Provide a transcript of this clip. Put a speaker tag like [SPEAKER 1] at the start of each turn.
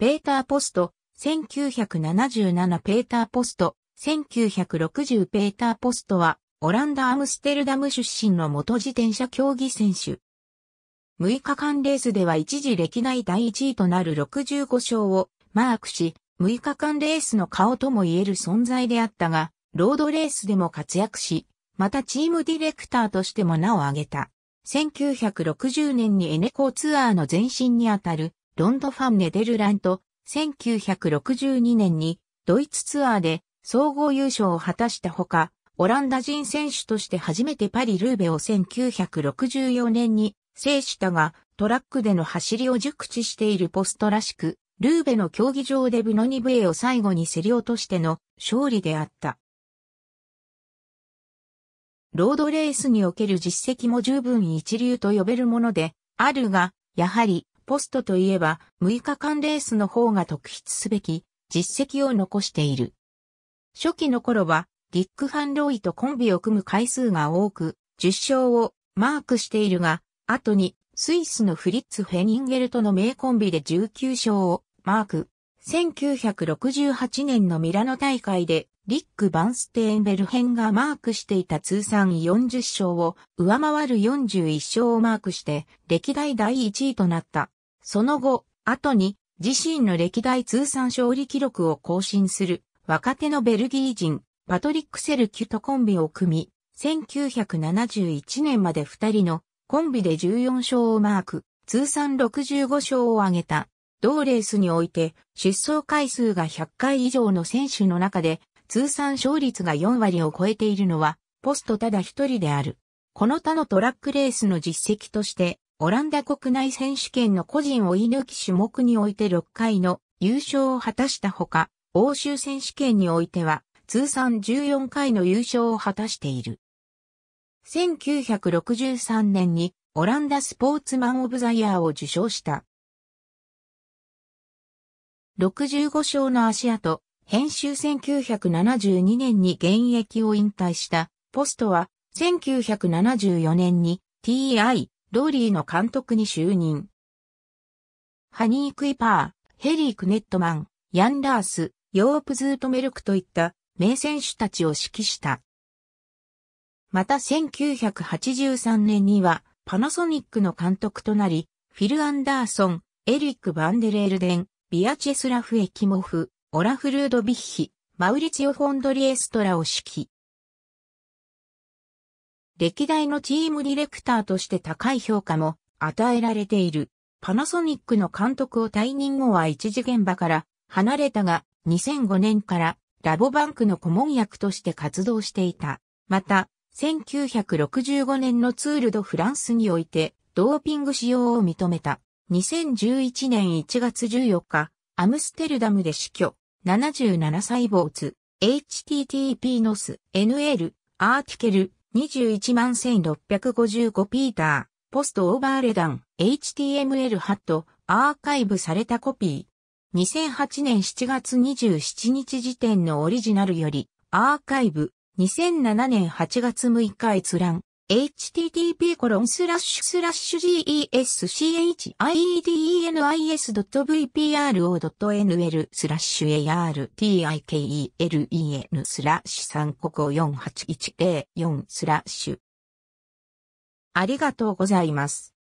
[SPEAKER 1] ペーターポスト、1977ペーターポスト、1960ペーターポストは、オランダ・アムステルダム出身の元自転車競技選手。6日間レースでは一時歴代第1位となる65勝をマークし、6日間レースの顔とも言える存在であったが、ロードレースでも活躍し、またチームディレクターとしても名を挙げた。1960年にエネコツアーの前身にあたるロンドファン・ネデルラント、1962年にドイツツアーで総合優勝を果たしたほか、オランダ人選手として初めてパリ・ルーベを1964年に制したが、トラックでの走りを熟知しているポストらしく、ルーベの競技場でブノニブエを最後に競り落としての勝利であった。ロードレースにおける実績も十分一流と呼べるもので、あるが、やはりポストといえば、6日間レースの方が特筆すべき、実績を残している。初期の頃は、ディック・ファンロイとコンビを組む回数が多く、10勝をマークしているが、後に、スイスのフリッツ・フェニンゲルとの名コンビで19勝をマーク。1968年のミラノ大会で、リック・バンステーンベルヘンがマークしていた通算40勝を上回る41勝をマークして、歴代第1位となった。その後、後に自身の歴代通算勝利記録を更新する若手のベルギー人パトリック・セルキュとコンビを組み、1971年まで2人のコンビで14勝をマーク、通算65勝を挙げた。同レースにおいて出走回数が100回以上の選手の中で通算勝率が4割を超えているのはポストただ一人である。この他のトラックレースの実績としてオランダ国内選手権の個人追い抜き種目において6回の優勝を果たしたほか、欧州選手権においては通算14回の優勝を果たしている。1963年にオランダスポーツマン・オブ・ザ・イヤーを受賞した。65勝の足跡、編集1972年に現役を引退した、ポストは1974年に TI ローリーの監督に就任。ハニー・クイパー、ヘリー・クネットマン、ヤンラース、ヨープズートメルクといった名選手たちを指揮した。また1983年にはパナソニックの監督となり、フィル・アンダーソン、エリック・バンデレールデン、ビアチェスラフ・エキモフ、オラフ・ルード・ビッヒ、マウリチオ・フォンドリエストラを指揮。歴代のチームディレクターとして高い評価も与えられている。パナソニックの監督を退任後は一時現場から離れたが、2005年からラボバンクの顧問役として活動していた。また、1965年のツールドフランスにおいて、ドーピング使用を認めた。2011年1月14日、アムステルダムで死去。77歳坊主。http のス nl アーティケル21万1655ピーター、ポストオーバーレダン、HTML ハット、アーカイブされたコピー。2008年7月27日時点のオリジナルより、アーカイブ、2007年8月6日閲覧、http://geschiednis.vpro.nl スラッシュ artiken e l スラッシュ3554810 4スラッシュありがとうございます。